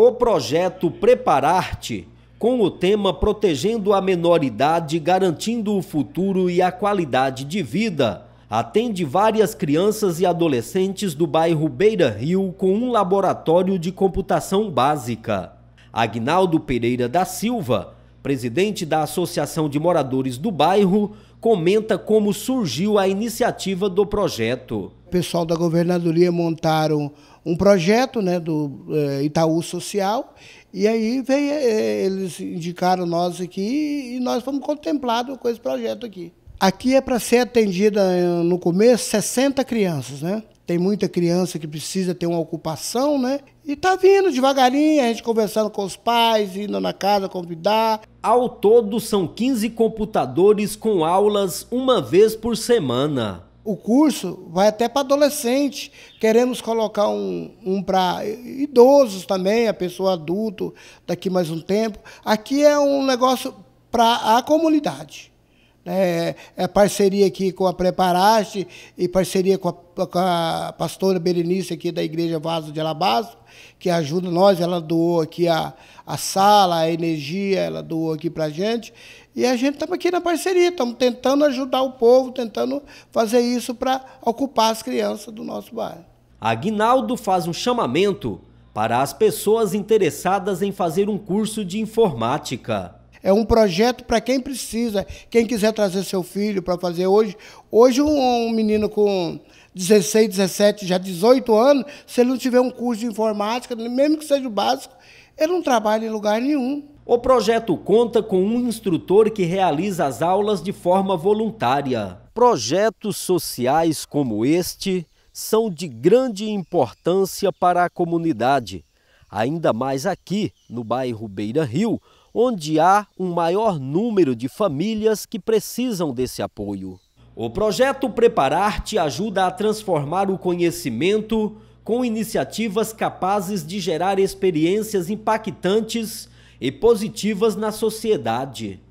O projeto Preparar-te, com o tema Protegendo a Menoridade, Garantindo o Futuro e a Qualidade de Vida, atende várias crianças e adolescentes do bairro Beira Rio com um laboratório de computação básica. Agnaldo Pereira da Silva, presidente da Associação de Moradores do Bairro, comenta como surgiu a iniciativa do projeto. O pessoal da governadoria montaram um projeto né, do eh, Itaú Social e aí veio, eh, eles indicaram nós aqui e nós fomos contemplados com esse projeto aqui. Aqui é para ser atendida eh, no começo 60 crianças, né? Tem muita criança que precisa ter uma ocupação, né? E tá vindo devagarinho, a gente conversando com os pais, indo na casa convidar. Ao todo são 15 computadores com aulas uma vez por semana. O curso vai até para adolescente. Queremos colocar um, um para idosos também, a pessoa adulto daqui mais um tempo. Aqui é um negócio para a comunidade. É, é, parceria aqui com a Preparaste e parceria com a, com a, pastora Berenice aqui da Igreja Vaso de Alabastro, que ajuda nós, ela doou aqui a, a sala, a energia, ela doou aqui para a gente. E a gente estamos aqui na parceria, estamos tentando ajudar o povo, tentando fazer isso para ocupar as crianças do nosso bairro. Aguinaldo faz um chamamento para as pessoas interessadas em fazer um curso de informática. É um projeto para quem precisa, quem quiser trazer seu filho para fazer hoje. Hoje, um, menino com 16, 17, já 18 anos, se ele não tiver um curso de informática, mesmo que seja o básico, ele não trabalha em lugar nenhum. O projeto conta com um instrutor que realiza as aulas de forma voluntária. Projetos sociais como este são de grande importância para a comunidade ainda mais aqui no bairro Beira Rio, onde há um maior número de famílias que precisam desse apoio. O projeto Preparar-te ajuda a transformar o conhecimento com iniciativas capazes de gerar experiências impactantes e positivas na sociedade.